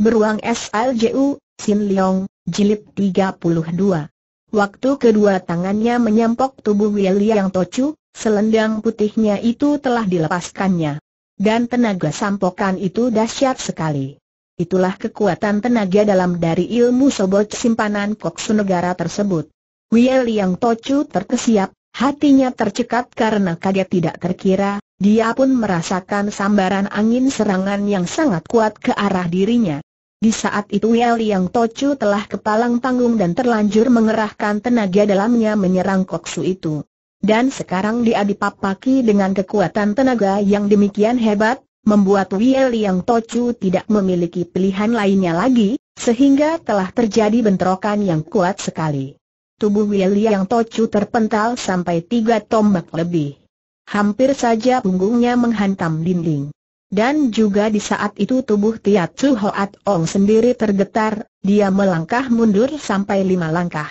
Beruang SLJU, Sin Leong, Jilid 32. Waktu kedua tangannya menyampok tubuh William Tocu, selendang putihnya itu telah dilepaskannya. Dan tenaga sampokan itu dahsyat sekali. Itulah kekuatan tenaga dalam dari ilmu sobot simpanan koksu negara tersebut. William Tocu terkesiap, hatinya tercekat karena kaget tidak terkira, dia pun merasakan sambaran angin serangan yang sangat kuat ke arah dirinya. Di saat itu Yel Yang Tocu telah kepalang tanggung dan terlanjur mengerahkan tenaga dalamnya menyerang koksu itu. Dan sekarang dia dipapaki dengan kekuatan tenaga yang demikian hebat, membuat Yel Yang Tocu tidak memiliki pilihan lainnya lagi, sehingga telah terjadi bentrokan yang kuat sekali. Tubuh Yel Yang Tocu terpental sampai tiga tombak lebih. Hampir saja punggungnya menghantam dinding. Dan juga di saat itu tubuh Tiat Chu Hoat Ong sendiri tergetar, dia melangkah mundur sampai lima langkah.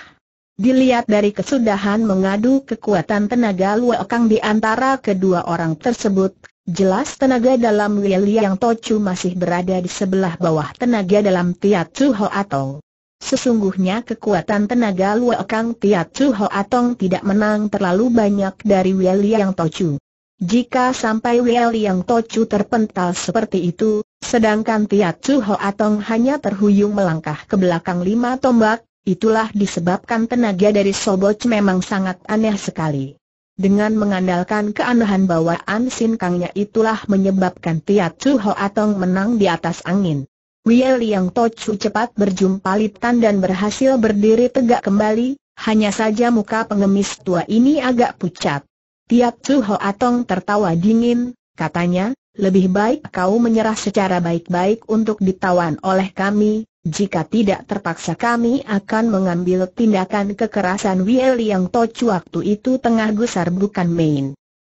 Dilihat dari kesudahan mengadu kekuatan tenaga kang di antara kedua orang tersebut, jelas tenaga dalam Wili yang Tochu masih berada di sebelah bawah tenaga dalam Tiat Chu Hoat Ong. Sesungguhnya kekuatan tenaga Kang Tiat Chu Hoat Ong tidak menang terlalu banyak dari Wili yang Tochu. Jika sampai Wiel yang Tocu terpental seperti itu, sedangkan Tiat Chu Ho Atong hanya terhuyung melangkah ke belakang lima tombak, itulah disebabkan tenaga dari Soboch memang sangat aneh sekali. Dengan mengandalkan keanehan bawaan Sin Kangnya itulah menyebabkan Tiat Chu Ho Atong menang di atas angin. Wiel yang Tocu cepat berjumpa Litan dan berhasil berdiri tegak kembali, hanya saja muka pengemis tua ini agak pucat. Tiap Suho Atong tertawa dingin, katanya, lebih baik kau menyerah secara baik-baik untuk ditawan oleh kami, jika tidak terpaksa kami akan mengambil tindakan kekerasan Wiel yang tocu waktu itu tengah gusar bukan main.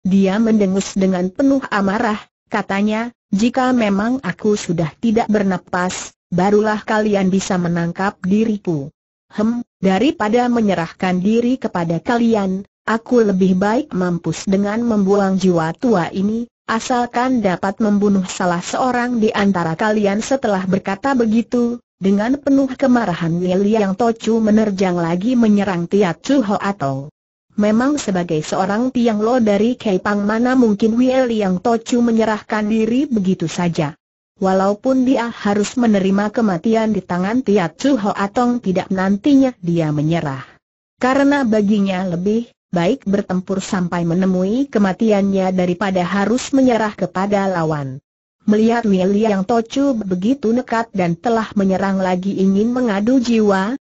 Dia mendengus dengan penuh amarah, katanya, jika memang aku sudah tidak bernapas, barulah kalian bisa menangkap diriku. Hem, daripada menyerahkan diri kepada kalian, Aku lebih baik mampus dengan membuang jiwa tua ini, asalkan dapat membunuh salah seorang di antara kalian setelah berkata begitu. Dengan penuh kemarahan Willy yang tocu menerjang lagi menyerang Tia Chu Ho atau Memang sebagai seorang tiang lo dari Kepang mana mungkin Wiel yang Tocu menyerahkan diri begitu saja. Walaupun dia harus menerima kematian di tangan Tia Chu Ho Atong tidak nantinya dia menyerah. Karena baginya lebih baik bertempur sampai menemui kematiannya daripada harus menyerah kepada lawan. Melihat Willy yang tocu begitu nekat dan telah menyerang lagi ingin mengadu jiwa,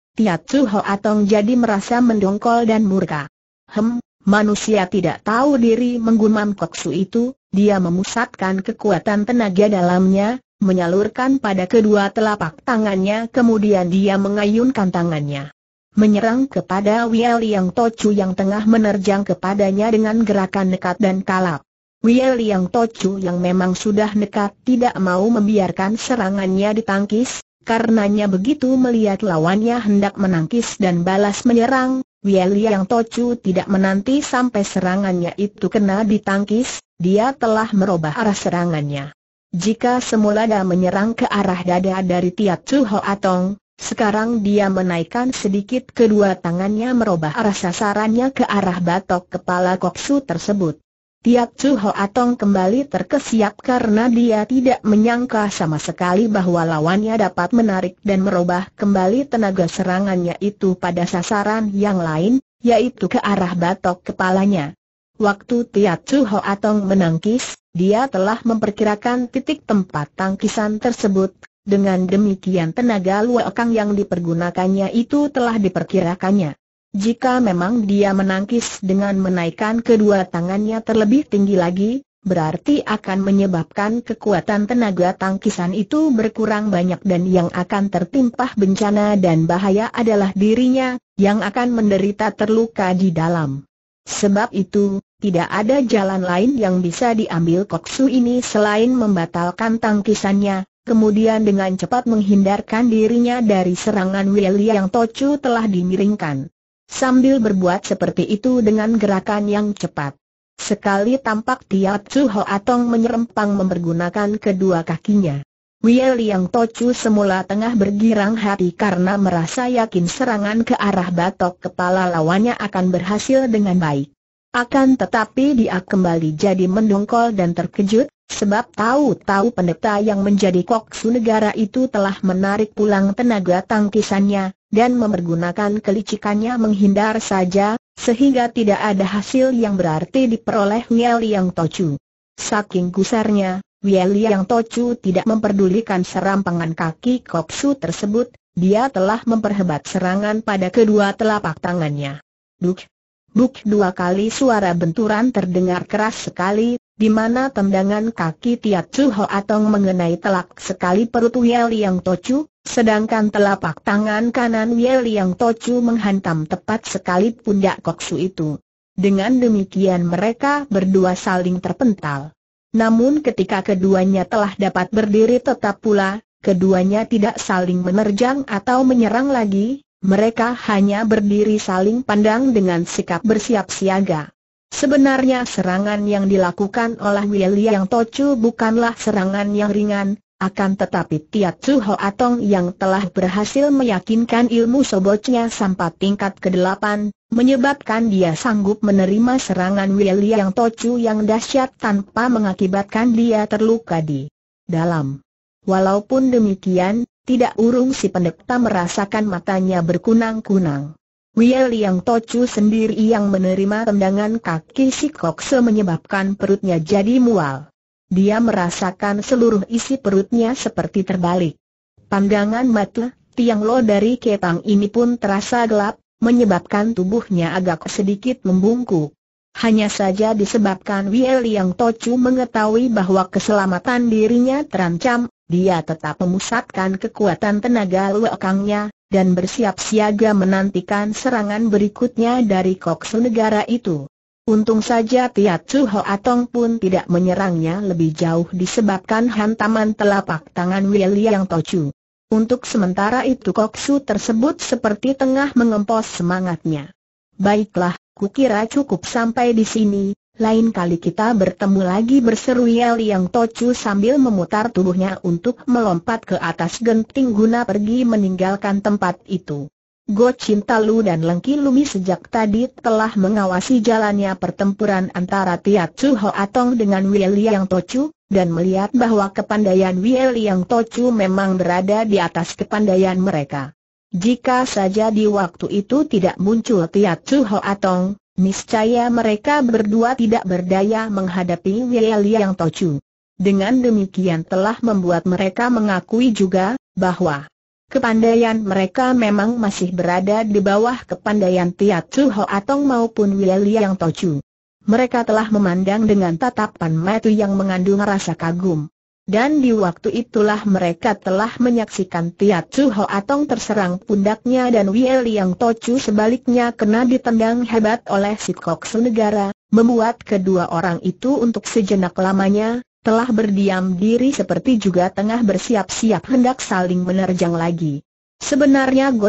Ho Atong jadi merasa mendongkol dan murka. Hem, manusia tidak tahu diri menggumam koksu itu, dia memusatkan kekuatan tenaga dalamnya, menyalurkan pada kedua telapak tangannya kemudian dia mengayunkan tangannya menyerang kepada Wiel Yang Tochu yang tengah menerjang kepadanya dengan gerakan nekat dan kalap. Wiel Yang Tochu yang memang sudah nekat tidak mau membiarkan serangannya ditangkis, karenanya begitu melihat lawannya hendak menangkis dan balas menyerang, Wiel Yang Tochu tidak menanti sampai serangannya itu kena ditangkis, dia telah merubah arah serangannya. Jika semula dia menyerang ke arah dada dari Tiat Chu Ho Atong, sekarang dia menaikkan sedikit kedua tangannya merubah arah sasarannya ke arah batok kepala Koksu tersebut. Tiap Chu Atong kembali terkesiap karena dia tidak menyangka sama sekali bahwa lawannya dapat menarik dan merubah kembali tenaga serangannya itu pada sasaran yang lain, yaitu ke arah batok kepalanya. Waktu Tiap Chu Atong menangkis, dia telah memperkirakan titik tempat tangkisan tersebut dengan demikian tenaga luakang yang dipergunakannya itu telah diperkirakannya. Jika memang dia menangkis dengan menaikkan kedua tangannya terlebih tinggi lagi, berarti akan menyebabkan kekuatan tenaga tangkisan itu berkurang banyak dan yang akan tertimpa bencana dan bahaya adalah dirinya, yang akan menderita terluka di dalam. Sebab itu, tidak ada jalan lain yang bisa diambil Koksu ini selain membatalkan tangkisannya, kemudian dengan cepat menghindarkan dirinya dari serangan Willy yang Tocu telah dimiringkan. Sambil berbuat seperti itu dengan gerakan yang cepat. Sekali tampak Tzu Ho atong menyerempang mempergunakan kedua kakinya. Wiel Yang Tocu semula tengah bergirang hati karena merasa yakin serangan ke arah batok kepala lawannya akan berhasil dengan baik. Akan tetapi dia kembali jadi mendongkol dan terkejut Sebab tahu-tahu pendeta yang menjadi koksu negara itu telah menarik pulang tenaga tangkisannya, dan mempergunakan kelicikannya menghindar saja, sehingga tidak ada hasil yang berarti diperoleh Wiel yang tocu. Saking gusarnya, Wiel yang tocu tidak memperdulikan serampangan kaki koksu tersebut, dia telah memperhebat serangan pada kedua telapak tangannya. Duk, Buk dua kali suara benturan terdengar keras sekali, di mana tendangan kaki Tiat Chu Atong mengenai telak sekali perut Wiel Yang sedangkan telapak tangan kanan Wiel Yang menghantam tepat sekali pundak Koksu itu. Dengan demikian mereka berdua saling terpental. Namun ketika keduanya telah dapat berdiri tetap pula, keduanya tidak saling menerjang atau menyerang lagi, mereka hanya berdiri saling pandang dengan sikap bersiap siaga. Sebenarnya serangan yang dilakukan oleh William Tochu bukanlah serangan yang ringan, akan tetapi Tia Tzu Ho Atong yang telah berhasil meyakinkan ilmu sobotnya sampai tingkat ke-8, menyebabkan dia sanggup menerima serangan William Tochu yang dahsyat tanpa mengakibatkan dia terluka di dalam. Walaupun demikian, tidak urung si pendekta merasakan matanya berkunang-kunang. Wia Liang Tocu sendiri yang menerima tendangan kaki si Kokse menyebabkan perutnya jadi mual. Dia merasakan seluruh isi perutnya seperti terbalik. Pandangan mata Tiang Lo dari Ketang ini pun terasa gelap, menyebabkan tubuhnya agak sedikit membungkuk. Hanya saja disebabkan Wia Liang Tocu mengetahui bahwa keselamatan dirinya terancam, dia tetap memusatkan kekuatan tenaga luakangnya, dan bersiap siaga menantikan serangan berikutnya dari koksu negara itu. Untung saja Tiat Chu Ho Atong pun tidak menyerangnya lebih jauh disebabkan hantaman telapak tangan William Tochu. Untuk sementara itu koksu tersebut seperti tengah mengempos semangatnya. Baiklah, kukira cukup sampai di sini, lain kali kita bertemu lagi berseru Yel Yang Tocu sambil memutar tubuhnya untuk melompat ke atas genting guna pergi meninggalkan tempat itu. Go Cinta Lu dan Lengki Lumi sejak tadi telah mengawasi jalannya pertempuran antara Tiat Chu Ho Atong dengan Wiel Yang Tocu, dan melihat bahwa kepandaian Wiel Yang Tocu memang berada di atas kepandaian mereka. Jika saja di waktu itu tidak muncul Tiat Chu Ho Atong, Niscaya mereka berdua tidak berdaya menghadapi Wei yang Tochu. Dengan demikian telah membuat mereka mengakui juga, bahwa kepandaian mereka memang masih berada di bawah kepandaian Tiat Chu Atong maupun Wei yang Tochu. Mereka telah memandang dengan tatapan mata yang mengandung rasa kagum. Dan di waktu itulah mereka telah menyaksikan Tiat Chu Ho Atong terserang pundaknya dan Wiel Yang Tochu sebaliknya kena ditendang hebat oleh si Su Negara, membuat kedua orang itu untuk sejenak lamanya, telah berdiam diri seperti juga tengah bersiap-siap hendak saling menerjang lagi. Sebenarnya Go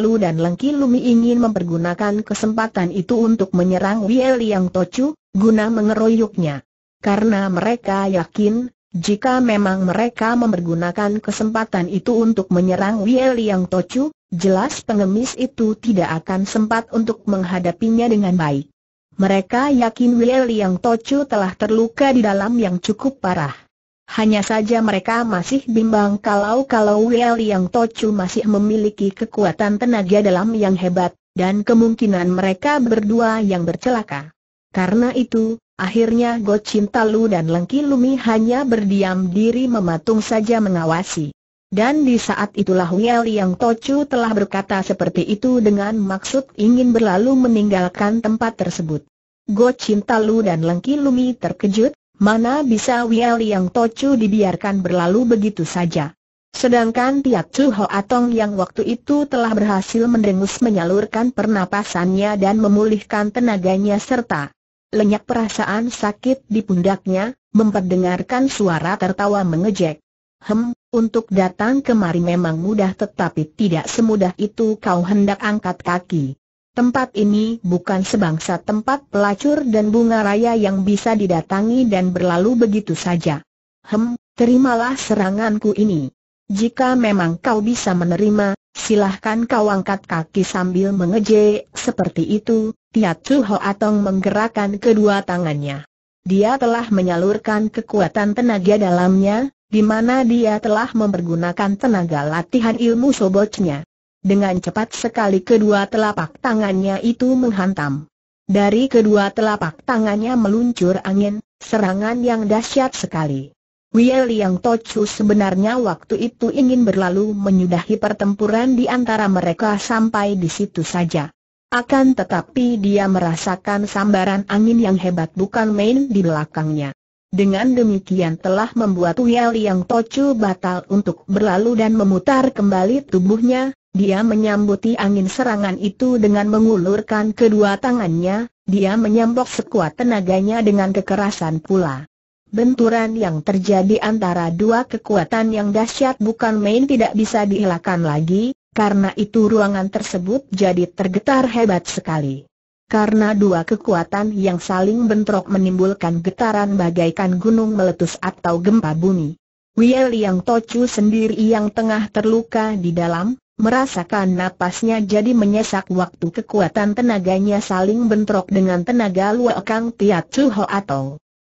Lu dan Lengki Lumi ingin mempergunakan kesempatan itu untuk menyerang Wiel Yang Tochu, guna mengeroyoknya. Karena mereka yakin, jika memang mereka mempergunakan kesempatan itu untuk menyerang Wei Liang Tocu, jelas pengemis itu tidak akan sempat untuk menghadapinya dengan baik. Mereka yakin Wei Liang Tocu telah terluka di dalam yang cukup parah. Hanya saja mereka masih bimbang kalau-kalau Wei Liang Tocu masih memiliki kekuatan tenaga dalam yang hebat, dan kemungkinan mereka berdua yang bercelaka. Karena itu, Akhirnya Go Cinta Lu dan Lengki Lumi hanya berdiam diri mematung saja mengawasi. Dan di saat itulah Wiel yang Tocu telah berkata seperti itu dengan maksud ingin berlalu meninggalkan tempat tersebut. Go Cinta Lu dan Lengki Lumi terkejut, mana bisa Wiel yang Tocu dibiarkan berlalu begitu saja. Sedangkan Tiak Chu Hoatong yang waktu itu telah berhasil mendengus menyalurkan pernapasannya dan memulihkan tenaganya serta lenyap perasaan sakit di pundaknya, memperdengarkan suara tertawa mengejek. Hem, untuk datang kemari memang mudah tetapi tidak semudah itu kau hendak angkat kaki. Tempat ini bukan sebangsa tempat pelacur dan bunga raya yang bisa didatangi dan berlalu begitu saja. Hem, terimalah seranganku ini. Jika memang kau bisa menerima, silahkan kau angkat kaki sambil mengejek seperti itu, Ho Atong menggerakkan kedua tangannya. Dia telah menyalurkan kekuatan tenaga dalamnya, di mana dia telah mempergunakan tenaga latihan ilmu sobotnya. Dengan cepat sekali kedua telapak tangannya itu menghantam. Dari kedua telapak tangannya meluncur angin, serangan yang dahsyat sekali. Wiel yang Tochu sebenarnya waktu itu ingin berlalu menyudahi pertempuran di antara mereka sampai di situ saja. Akan tetapi dia merasakan sambaran angin yang hebat bukan main di belakangnya. Dengan demikian telah membuat Wiel yang tocu batal untuk berlalu dan memutar kembali tubuhnya, dia menyambuti angin serangan itu dengan mengulurkan kedua tangannya, dia menyambok sekuat tenaganya dengan kekerasan pula. Benturan yang terjadi antara dua kekuatan yang dahsyat bukan main tidak bisa dihilangkan lagi, karena itu ruangan tersebut jadi tergetar hebat sekali. Karena dua kekuatan yang saling bentrok menimbulkan getaran bagaikan gunung meletus atau gempa bumi. Wiel yang Tocu sendiri yang tengah terluka di dalam, merasakan napasnya jadi menyesak waktu kekuatan tenaganya saling bentrok dengan tenaga luakang Tiat Chu Ho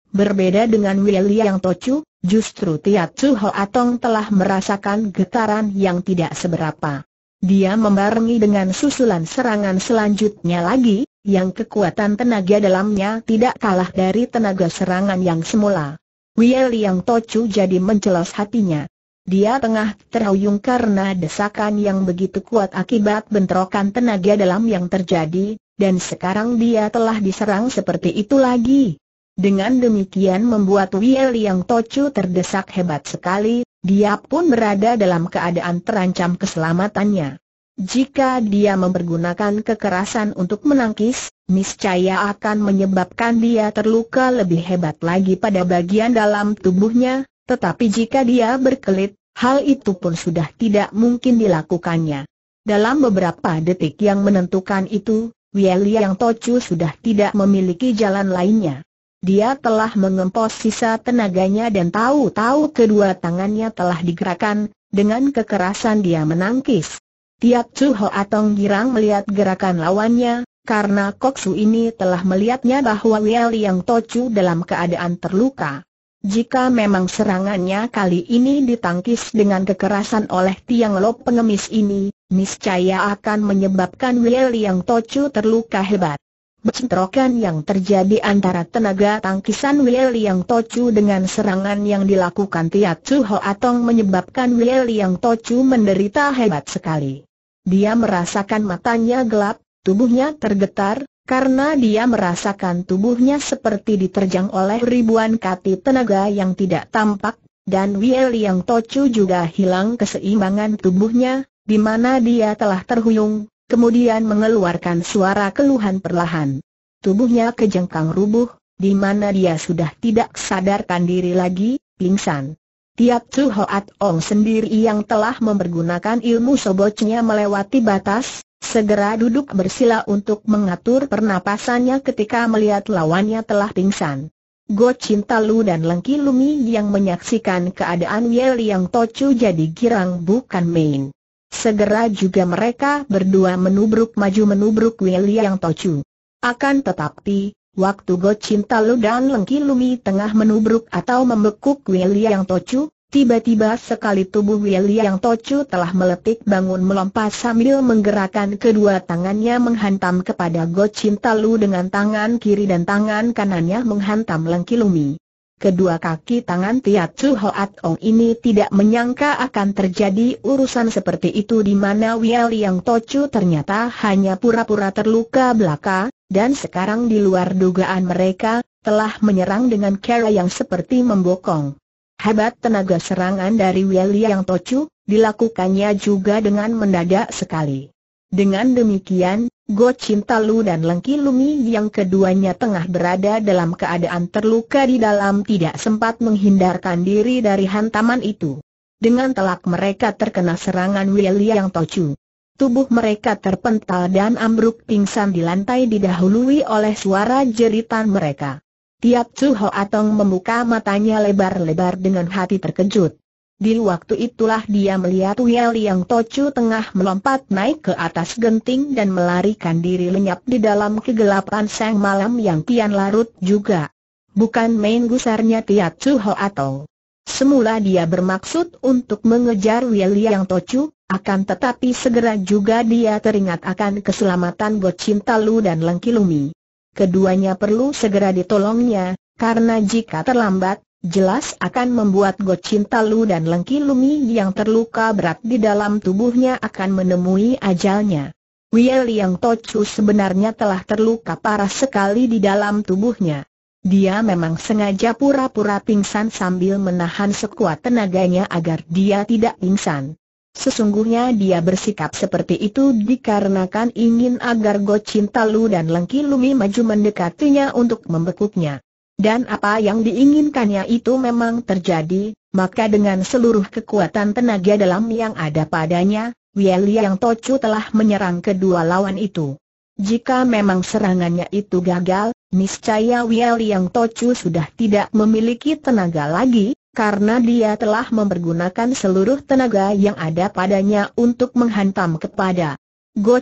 Berbeda dengan Wiel yang Tocu, justru Tiat Chu Ho telah merasakan getaran yang tidak seberapa. Dia membarengi dengan susulan serangan selanjutnya lagi, yang kekuatan tenaga dalamnya tidak kalah dari tenaga serangan yang semula. Wiel yang Tocu jadi mencelos hatinya. Dia tengah terhuyung karena desakan yang begitu kuat akibat bentrokan tenaga dalam yang terjadi, dan sekarang dia telah diserang seperti itu lagi. Dengan demikian membuat Wiel yang Tocu terdesak hebat sekali, dia pun berada dalam keadaan terancam keselamatannya. Jika dia mempergunakan kekerasan untuk menangkis, niscaya akan menyebabkan dia terluka lebih hebat lagi pada bagian dalam tubuhnya, tetapi jika dia berkelit, hal itu pun sudah tidak mungkin dilakukannya. Dalam beberapa detik yang menentukan itu, Wielia yang Tocu sudah tidak memiliki jalan lainnya. Dia telah mengempos sisa tenaganya dan tahu-tahu kedua tangannya telah digerakkan, dengan kekerasan dia menangkis. Tiap Chu Atong girang melihat gerakan lawannya, karena Koksu ini telah melihatnya bahwa Wiel yang Tocu dalam keadaan terluka. Jika memang serangannya kali ini ditangkis dengan kekerasan oleh Tiang Lo pengemis ini, niscaya akan menyebabkan Wiel yang Tocu terluka hebat. Bentrokan yang terjadi antara tenaga tangkisan Wei Liang Tochu dengan serangan yang dilakukan Tiat Chu Atong menyebabkan Wei Liang Tochu menderita hebat sekali. Dia merasakan matanya gelap, tubuhnya tergetar, karena dia merasakan tubuhnya seperti diterjang oleh ribuan kati tenaga yang tidak tampak, dan Wei Liang Tochu juga hilang keseimbangan tubuhnya, di mana dia telah terhuyung, kemudian mengeluarkan suara keluhan perlahan. Tubuhnya kejengkang rubuh, di mana dia sudah tidak sadarkan diri lagi, pingsan. Tiap Chu Hoat Ong sendiri yang telah mempergunakan ilmu sobocnya melewati batas, segera duduk bersila untuk mengatur pernapasannya ketika melihat lawannya telah pingsan. Go Cinta Lu dan Lengki Lumi yang menyaksikan keadaan Yel yang Tocu jadi girang bukan main. Segera juga mereka berdua menubruk maju-menubruk Yang Tochu. Akan tetapi, waktu Go Cinta Lu dan Lengki Lumi tengah menubruk atau membekuk Yang Tocu, tiba-tiba sekali tubuh Yang Tocu telah meletik bangun melompat sambil menggerakkan kedua tangannya menghantam kepada Go Cinta Lu dengan tangan kiri dan tangan kanannya menghantam Lengki Lumi. Kedua kaki tangan Tiat Chu Hoat Ong ini tidak menyangka akan terjadi urusan seperti itu di mana Wia Yang Tochu ternyata hanya pura-pura terluka belaka, dan sekarang di luar dugaan mereka, telah menyerang dengan cara yang seperti membokong. Hebat tenaga serangan dari Wia Yang Tochu, dilakukannya juga dengan mendadak sekali. Dengan demikian, Go Cinta Lu dan Lengki Lumi yang keduanya tengah berada dalam keadaan terluka di dalam tidak sempat menghindarkan diri dari hantaman itu. Dengan telak mereka terkena serangan Willy yang tocu. Tubuh mereka terpental dan ambruk pingsan di lantai didahului oleh suara jeritan mereka. Tiap Chu Ho Atong membuka matanya lebar-lebar dengan hati terkejut. Di waktu itulah dia melihat Wiel Yang Tocu tengah melompat naik ke atas genting dan melarikan diri lenyap di dalam kegelapan sang malam yang kian larut juga. Bukan main gusarnya Tiat Chu Ho atau. Semula dia bermaksud untuk mengejar Wiel Yang Tocu, akan tetapi segera juga dia teringat akan keselamatan Go Cinta Lu dan Lengkilumi. Keduanya perlu segera ditolongnya, karena jika terlambat, jelas akan membuat Cinta Lu dan Lengki Lumi yang terluka berat di dalam tubuhnya akan menemui ajalnya. Wiel Yang Tochu sebenarnya telah terluka parah sekali di dalam tubuhnya. Dia memang sengaja pura-pura pingsan sambil menahan sekuat tenaganya agar dia tidak pingsan. Sesungguhnya dia bersikap seperti itu dikarenakan ingin agar Cinta Lu dan Lengki Lumi maju mendekatinya untuk membekuknya dan apa yang diinginkannya itu memang terjadi, maka dengan seluruh kekuatan tenaga dalam yang ada padanya, Wieli yang Tocu telah menyerang kedua lawan itu. Jika memang serangannya itu gagal, niscaya Wieli yang Tocu sudah tidak memiliki tenaga lagi, karena dia telah mempergunakan seluruh tenaga yang ada padanya untuk menghantam kepada Go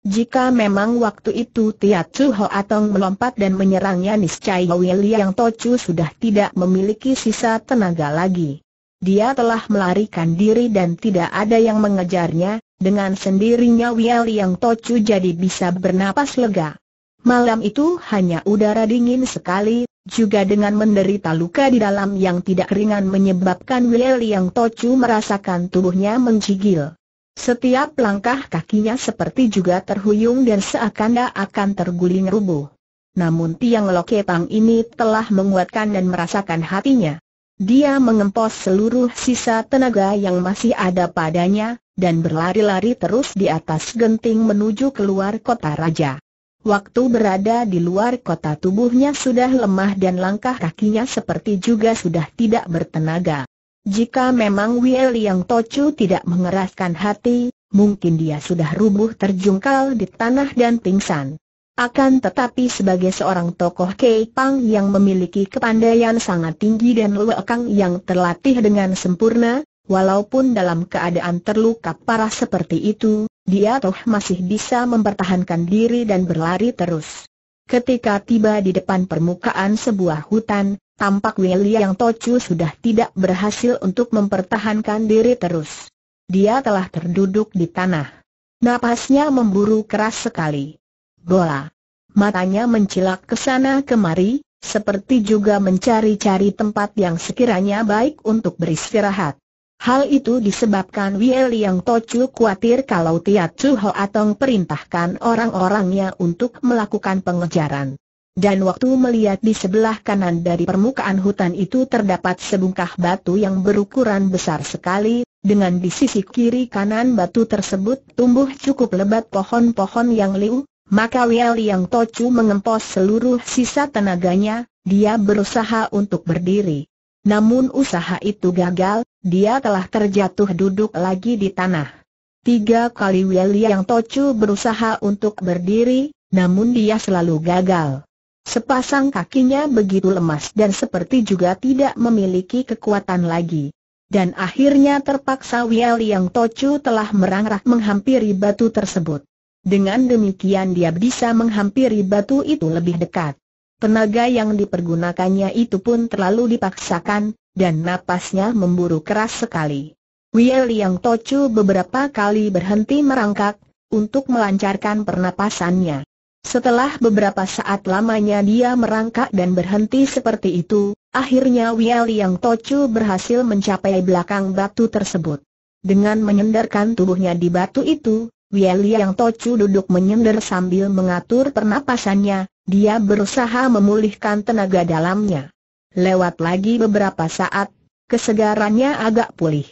jika memang waktu itu Tia Chu Ho Atong melompat dan menyerangnya niscaya yang Tochu sudah tidak memiliki sisa tenaga lagi. Dia telah melarikan diri dan tidak ada yang mengejarnya, dengan sendirinya yang Tochu jadi bisa bernapas lega. Malam itu hanya udara dingin sekali, juga dengan menderita luka di dalam yang tidak ringan menyebabkan yang Tochu merasakan tubuhnya menjigil. Setiap langkah kakinya seperti juga terhuyung dan seakan akan terguling rubuh. Namun Tiang loketang ini telah menguatkan dan merasakan hatinya. Dia mengempos seluruh sisa tenaga yang masih ada padanya, dan berlari-lari terus di atas genting menuju keluar kota raja. Waktu berada di luar kota tubuhnya sudah lemah dan langkah kakinya seperti juga sudah tidak bertenaga. Jika memang Wiel yang Tocu tidak mengeraskan hati, mungkin dia sudah rubuh terjungkal di tanah dan pingsan. Akan tetapi sebagai seorang tokoh Kei Pang yang memiliki kepandaian sangat tinggi dan lekang yang terlatih dengan sempurna, walaupun dalam keadaan terluka parah seperti itu, dia toh masih bisa mempertahankan diri dan berlari terus. Ketika tiba di depan permukaan sebuah hutan, tampak yang Tocu sudah tidak berhasil untuk mempertahankan diri terus. Dia telah terduduk di tanah. Napasnya memburu keras sekali. Bola. Matanya mencilak ke sana kemari, seperti juga mencari-cari tempat yang sekiranya baik untuk beristirahat. Hal itu disebabkan Wei Liang Tochu khawatir kalau Tiat Chu Atong perintahkan orang-orangnya untuk melakukan pengejaran. Dan waktu melihat di sebelah kanan dari permukaan hutan itu terdapat sebungkah batu yang berukuran besar sekali, dengan di sisi kiri kanan batu tersebut tumbuh cukup lebat pohon-pohon yang liu, maka Wei Liang Tochu mengempos seluruh sisa tenaganya, dia berusaha untuk berdiri. Namun usaha itu gagal, dia telah terjatuh duduk lagi di tanah. Tiga kali Yang Tocu berusaha untuk berdiri, namun dia selalu gagal. Sepasang kakinya begitu lemas dan seperti juga tidak memiliki kekuatan lagi. Dan akhirnya terpaksa Yang Tocu telah merangrak menghampiri batu tersebut. Dengan demikian dia bisa menghampiri batu itu lebih dekat. Tenaga yang dipergunakannya itu pun terlalu dipaksakan, dan napasnya memburu keras sekali. Wiel Yang Tocu beberapa kali berhenti merangkak, untuk melancarkan pernapasannya. Setelah beberapa saat lamanya dia merangkak dan berhenti seperti itu, akhirnya Wiel Yang Tocu berhasil mencapai belakang batu tersebut. Dengan menyenderkan tubuhnya di batu itu, Wiel Yang Tocu duduk menyender sambil mengatur pernapasannya, dia berusaha memulihkan tenaga dalamnya. Lewat lagi beberapa saat, kesegarannya agak pulih.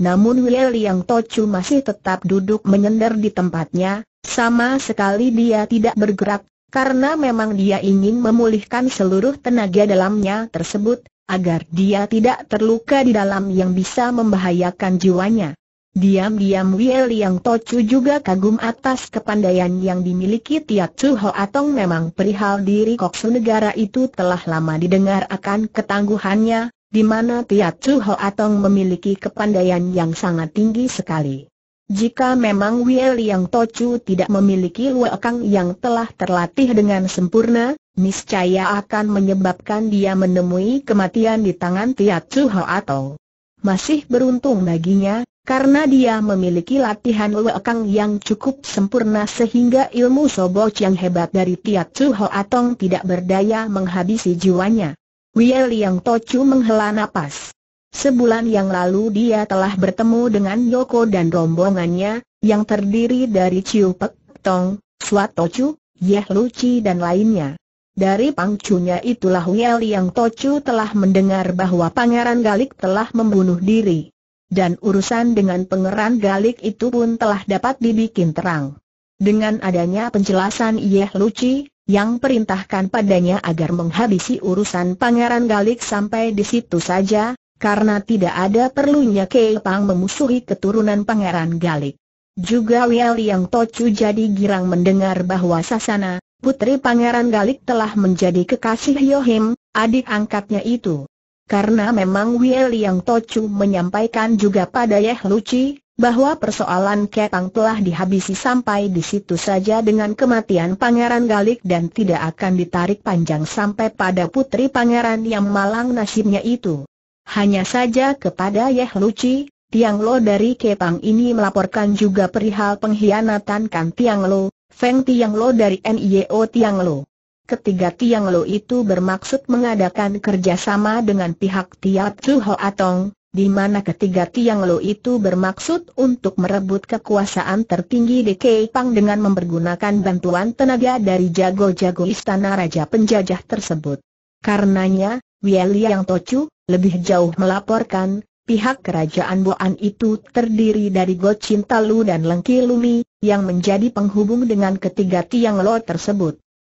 Namun Wei Liang Tocu masih tetap duduk menyender di tempatnya, sama sekali dia tidak bergerak, karena memang dia ingin memulihkan seluruh tenaga dalamnya tersebut, agar dia tidak terluka di dalam yang bisa membahayakan jiwanya. Diam-diam Wiel Yang Tocu juga kagum atas kepandaian yang dimiliki Tiat Chu Atong memang perihal diri koksu negara itu telah lama didengar akan ketangguhannya, di mana Tiat Chu Atong memiliki kepandaian yang sangat tinggi sekali. Jika memang Wiel Yang Tocu tidak memiliki Kang yang telah terlatih dengan sempurna, niscaya akan menyebabkan dia menemui kematian di tangan Tiat Chu Atong. Masih beruntung baginya, karena dia memiliki latihan lekang yang cukup sempurna sehingga ilmu soboc yang hebat dari Tiat Ho Atong tidak berdaya menghabisi jiwanya. Wiel Liang Tochu menghela nafas. Sebulan yang lalu dia telah bertemu dengan Yoko dan rombongannya, yang terdiri dari Chiu Pek Tong, Suat Tochu, Yeh Luci dan lainnya. Dari pangcunya itulah Wiel Liang Tochu telah mendengar bahwa Pangeran Galik telah membunuh diri dan urusan dengan pengeran galik itu pun telah dapat dibikin terang. Dengan adanya penjelasan Yeh Luci, yang perintahkan padanya agar menghabisi urusan pangeran galik sampai di situ saja, karena tidak ada perlunya Kei Pang memusuhi keturunan pangeran galik. Juga Wei yang Tocu jadi girang mendengar bahwa Sasana, putri pangeran galik telah menjadi kekasih Yohim, adik angkatnya itu karena memang Wiel yang Tocu menyampaikan juga pada Yeh Luci, bahwa persoalan Ketang telah dihabisi sampai di situ saja dengan kematian Pangeran Galik dan tidak akan ditarik panjang sampai pada putri Pangeran yang malang nasibnya itu. Hanya saja kepada Yeh Luci, Tiang Lo dari Ketang ini melaporkan juga perihal pengkhianatan Kan Tiang Lo, Feng Tiang Lo dari NIO Tiang Lo. Ketiga Tiang Lo itu bermaksud mengadakan kerjasama dengan pihak Tiap Chu Atong, di mana ketiga Tiang Lo itu bermaksud untuk merebut kekuasaan tertinggi di Keipang dengan mempergunakan bantuan tenaga dari jago-jago istana raja penjajah tersebut. Karenanya, Wieli yang Tocu, lebih jauh melaporkan, pihak kerajaan Boan itu terdiri dari Cinta Lu dan Lengki Lumi, yang menjadi penghubung dengan ketiga Tiang Lo tersebut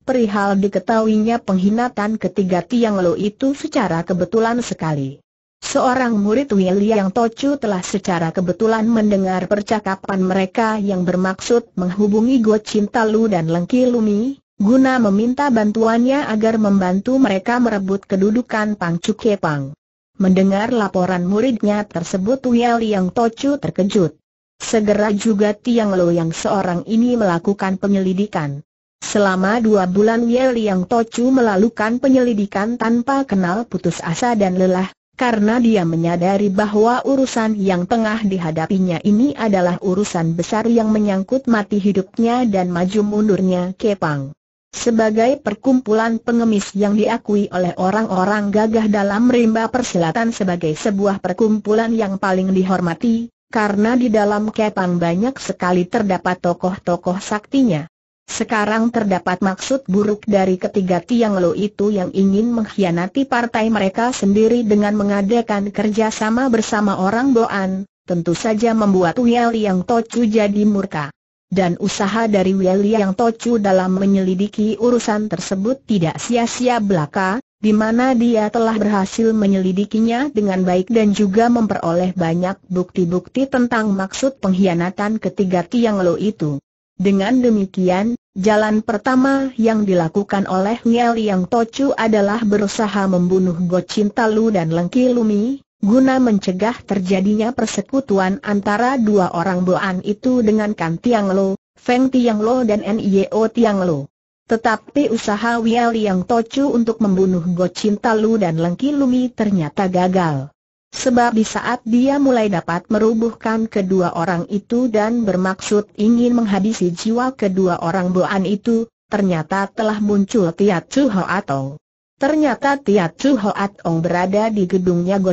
perihal diketahuinya penghinaan ketiga Tiang Lo itu secara kebetulan sekali. Seorang murid yang Tocu telah secara kebetulan mendengar percakapan mereka yang bermaksud menghubungi Go Cinta Lu dan Lengki Lumi, guna meminta bantuannya agar membantu mereka merebut kedudukan Pang Cukepang. Mendengar laporan muridnya tersebut yang Tocu terkejut. Segera juga Tiang Lo yang seorang ini melakukan penyelidikan. Selama dua bulan Ye Liang Tochu melalukan penyelidikan tanpa kenal putus asa dan lelah, karena dia menyadari bahwa urusan yang tengah dihadapinya ini adalah urusan besar yang menyangkut mati hidupnya dan maju mundurnya Kepang. Sebagai perkumpulan pengemis yang diakui oleh orang-orang gagah dalam rimba persilatan sebagai sebuah perkumpulan yang paling dihormati, karena di dalam Kepang banyak sekali terdapat tokoh-tokoh saktinya. Sekarang terdapat maksud buruk dari ketiga tiang lo itu yang ingin mengkhianati partai mereka sendiri dengan mengadakan kerjasama bersama orang Boan, tentu saja membuat Wiel Yang Tocu jadi murka. Dan usaha dari Wiel Yang Tocu dalam menyelidiki urusan tersebut tidak sia-sia belaka, di mana dia telah berhasil menyelidikinya dengan baik dan juga memperoleh banyak bukti-bukti tentang maksud pengkhianatan ketiga tiang lo itu. Dengan demikian, jalan pertama yang dilakukan oleh Niel Yang Tocu adalah berusaha membunuh Go Talu dan Lengki Lumi, guna mencegah terjadinya persekutuan antara dua orang Boan itu dengan Kan Tiang Lo, Feng Tiang Lo dan Nio Tiang Lo. Tetapi usaha Wiel Yang Tocu untuk membunuh Go Talu dan Lengki Lumi ternyata gagal. Sebab di saat dia mulai dapat merubuhkan kedua orang itu dan bermaksud ingin menghabisi jiwa kedua orang Boan itu, ternyata telah muncul Tiat Chu Atong. Ternyata Tiat Chu Atong berada di gedungnya Go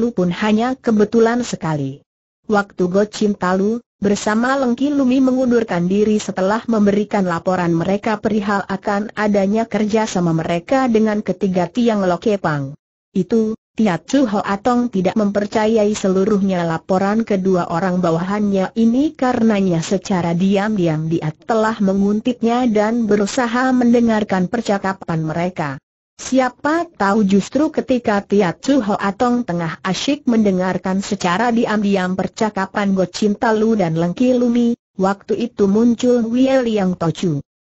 Lu pun hanya kebetulan sekali. Waktu Go Lu bersama Lengki Lumi mengundurkan diri setelah memberikan laporan mereka perihal akan adanya kerja sama mereka dengan ketiga tiang Lokepang. Itu, Ho Atong tidak mempercayai seluruhnya laporan kedua orang bawahannya ini karenanya secara diam-diam dia telah menguntitnya dan berusaha mendengarkan percakapan mereka. Siapa tahu justru ketika Ho Atong tengah asyik mendengarkan secara diam-diam percakapan Gocintalu dan Lengki Lumi, waktu itu muncul Wiel Yang Tochu.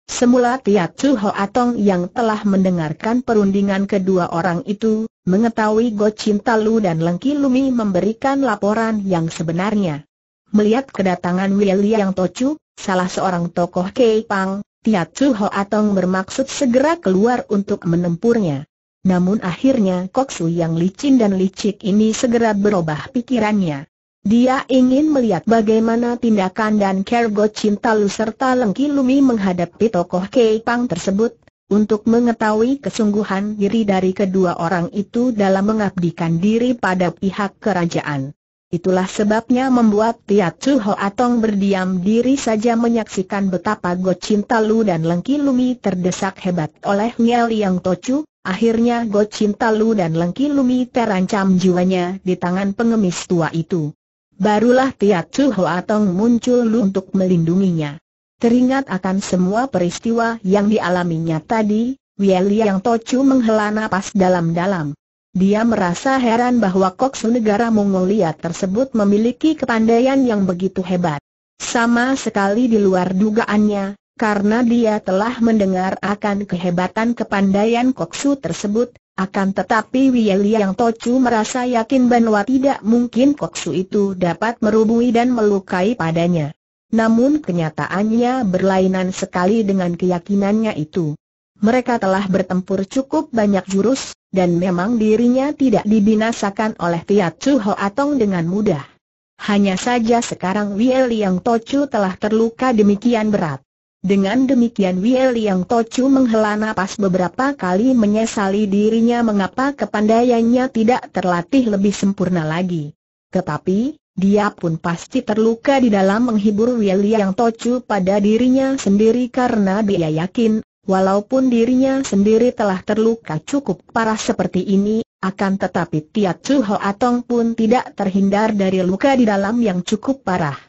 Semula Tia Chu Ho Atong yang telah mendengarkan perundingan kedua orang itu, mengetahui Go Lu dan Lengki Lumi memberikan laporan yang sebenarnya. Melihat kedatangan Yang Tocu, salah seorang tokoh Kei Pang, Tia Chu Ho Atong bermaksud segera keluar untuk menempurnya. Namun akhirnya Koksu yang licin dan licik ini segera berubah pikirannya. Dia ingin melihat bagaimana tindakan dan Kergo Lu serta Lengki Lumi menghadapi tokoh Keipang tersebut, untuk mengetahui kesungguhan diri dari kedua orang itu dalam mengabdikan diri pada pihak kerajaan. Itulah sebabnya membuat Tiat Chu Ho Atong berdiam diri saja menyaksikan betapa Go Lu dan Lengki Lumi terdesak hebat oleh Niel Yang Tocu, akhirnya Go Lu dan Lengki Lumi terancam jiwanya di tangan pengemis tua itu barulah Tiat Chu Hoatong muncul untuk melindunginya. Teringat akan semua peristiwa yang dialaminya tadi, Wieli yang Tochu menghela napas dalam-dalam. Dia merasa heran bahwa koksu negara Mongolia tersebut memiliki kepandaian yang begitu hebat. Sama sekali di luar dugaannya, karena dia telah mendengar akan kehebatan kepandaian koksu tersebut, akan tetapi Yang Tocu merasa yakin bahwa tidak mungkin Koksu itu dapat merubui dan melukai padanya. Namun kenyataannya berlainan sekali dengan keyakinannya itu. Mereka telah bertempur cukup banyak jurus, dan memang dirinya tidak dibinasakan oleh Tiat Chu Ho Atong dengan mudah. Hanya saja sekarang Wiel Yang Tocu telah terluka demikian berat. Dengan demikian Wiel Yang Tocu menghela napas beberapa kali menyesali dirinya mengapa kepandaiannya tidak terlatih lebih sempurna lagi. Tetapi, dia pun pasti terluka di dalam menghibur Wiel Yang Tocu pada dirinya sendiri karena dia yakin, walaupun dirinya sendiri telah terluka cukup parah seperti ini, akan tetapi Tia Chu Ho Atong pun tidak terhindar dari luka di dalam yang cukup parah.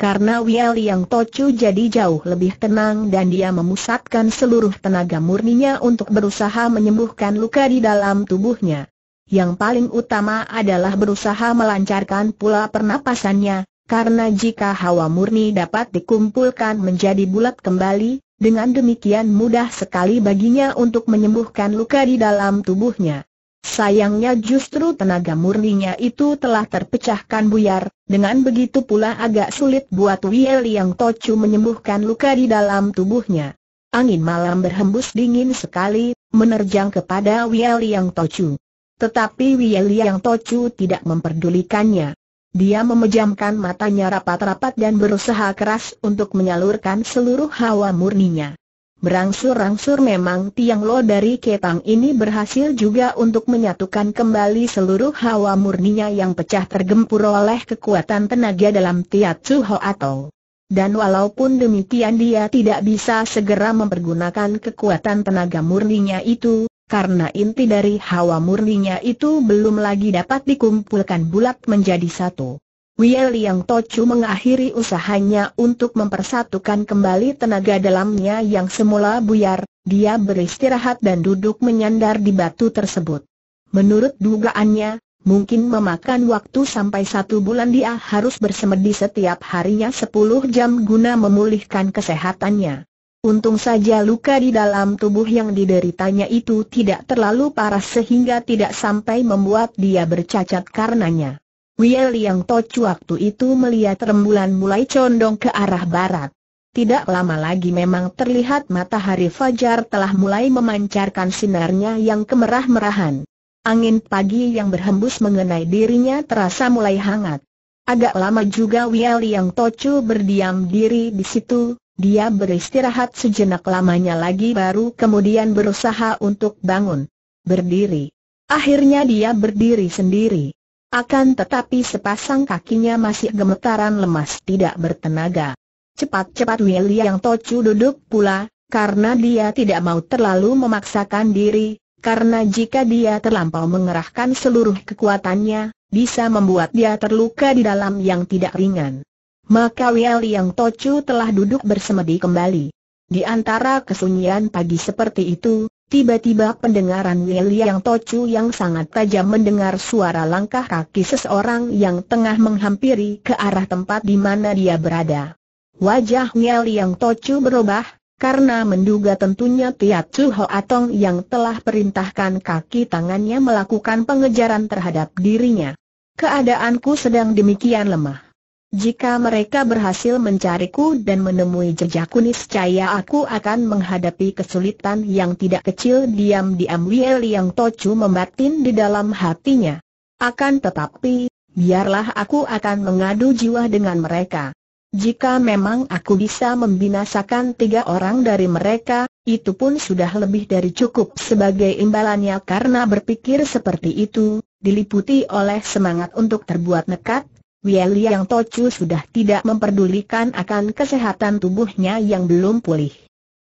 Karena Wiel Yang Tocu jadi jauh lebih tenang dan dia memusatkan seluruh tenaga murninya untuk berusaha menyembuhkan luka di dalam tubuhnya. Yang paling utama adalah berusaha melancarkan pula pernapasannya, karena jika hawa murni dapat dikumpulkan menjadi bulat kembali, dengan demikian mudah sekali baginya untuk menyembuhkan luka di dalam tubuhnya. Sayangnya justru tenaga murninya itu telah terpecahkan buyar, dengan begitu pula agak sulit buat Wiel yang tocu menyembuhkan luka di dalam tubuhnya. Angin malam berhembus dingin sekali, menerjang kepada Wiel yang tocu. Tetapi Wiel yang tocu tidak memperdulikannya. Dia memejamkan matanya rapat-rapat dan berusaha keras untuk menyalurkan seluruh hawa murninya. Berangsur-angsur memang Tiang Lo dari Ketang ini berhasil juga untuk menyatukan kembali seluruh hawa murninya yang pecah tergempur oleh kekuatan tenaga dalam tiat Ho atau. Dan walaupun demikian dia tidak bisa segera mempergunakan kekuatan tenaga murninya itu, karena inti dari hawa murninya itu belum lagi dapat dikumpulkan bulat menjadi satu. Wiel Liang Tochu mengakhiri usahanya untuk mempersatukan kembali tenaga dalamnya yang semula buyar, dia beristirahat dan duduk menyandar di batu tersebut. Menurut dugaannya, mungkin memakan waktu sampai satu bulan dia harus bersemedi setiap harinya 10 jam guna memulihkan kesehatannya. Untung saja luka di dalam tubuh yang dideritanya itu tidak terlalu parah sehingga tidak sampai membuat dia bercacat karenanya. Wiel Liang Tocu waktu itu melihat rembulan mulai condong ke arah barat. Tidak lama lagi memang terlihat matahari fajar telah mulai memancarkan sinarnya yang kemerah-merahan. Angin pagi yang berhembus mengenai dirinya terasa mulai hangat. Agak lama juga Wiel Liang Tocu berdiam diri di situ, dia beristirahat sejenak lamanya lagi baru kemudian berusaha untuk bangun. Berdiri. Akhirnya dia berdiri sendiri. Akan tetapi sepasang kakinya masih gemetaran lemas tidak bertenaga. Cepat-cepat yang Tocu duduk pula, karena dia tidak mau terlalu memaksakan diri, karena jika dia terlampau mengerahkan seluruh kekuatannya, bisa membuat dia terluka di dalam yang tidak ringan. Maka yang Tocu telah duduk bersemedi kembali. Di antara kesunyian pagi seperti itu, Tiba-tiba pendengaran William Tocu yang sangat tajam mendengar suara langkah kaki seseorang yang tengah menghampiri ke arah tempat di mana dia berada. Wajah William Tocu berubah, karena menduga tentunya Tiat Chu Atong yang telah perintahkan kaki tangannya melakukan pengejaran terhadap dirinya. Keadaanku sedang demikian lemah. Jika mereka berhasil mencariku dan menemui jejakku niscaya aku akan menghadapi kesulitan yang tidak kecil diam-diam Wiel yang tocu membatin di dalam hatinya. Akan tetapi, biarlah aku akan mengadu jiwa dengan mereka. Jika memang aku bisa membinasakan tiga orang dari mereka, itu pun sudah lebih dari cukup sebagai imbalannya karena berpikir seperti itu, diliputi oleh semangat untuk terbuat nekat, yang Tocu sudah tidak memperdulikan akan kesehatan tubuhnya yang belum pulih.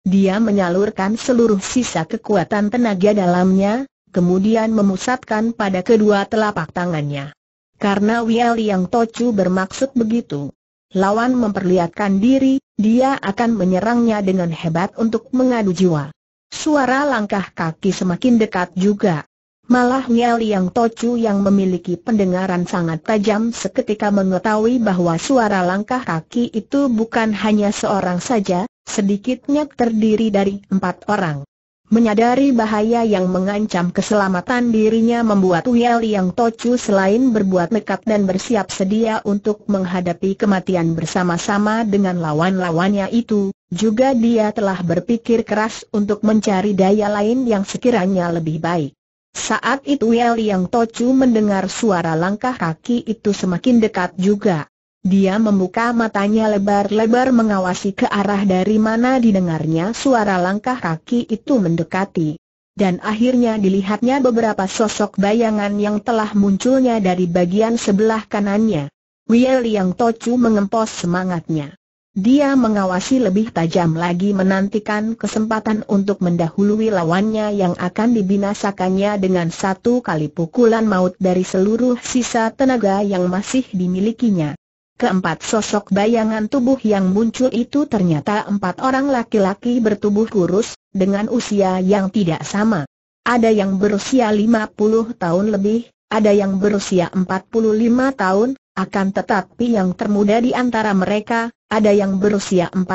Dia menyalurkan seluruh sisa kekuatan tenaga dalamnya, kemudian memusatkan pada kedua telapak tangannya. Karena Yang Tocu bermaksud begitu. Lawan memperlihatkan diri, dia akan menyerangnya dengan hebat untuk mengadu jiwa. Suara langkah kaki semakin dekat juga. Malah Nyal yang Tocu yang memiliki pendengaran sangat tajam seketika mengetahui bahwa suara langkah kaki itu bukan hanya seorang saja, sedikitnya terdiri dari empat orang. Menyadari bahaya yang mengancam keselamatan dirinya membuat Nyal yang Tocu selain berbuat nekat dan bersiap sedia untuk menghadapi kematian bersama-sama dengan lawan-lawannya itu, juga dia telah berpikir keras untuk mencari daya lain yang sekiranya lebih baik. Saat itu Yel Yang Tocu mendengar suara langkah kaki itu semakin dekat juga. Dia membuka matanya lebar-lebar mengawasi ke arah dari mana didengarnya suara langkah kaki itu mendekati. Dan akhirnya dilihatnya beberapa sosok bayangan yang telah munculnya dari bagian sebelah kanannya. Wiel Yang Tocu mengempos semangatnya. Dia mengawasi lebih tajam lagi menantikan kesempatan untuk mendahului lawannya yang akan dibinasakannya dengan satu kali pukulan maut dari seluruh sisa tenaga yang masih dimilikinya. Keempat sosok bayangan tubuh yang muncul itu ternyata empat orang laki-laki bertubuh kurus, dengan usia yang tidak sama. Ada yang berusia 50 tahun lebih, ada yang berusia 45 tahun, akan tetapi yang termuda di antara mereka, ada yang berusia 40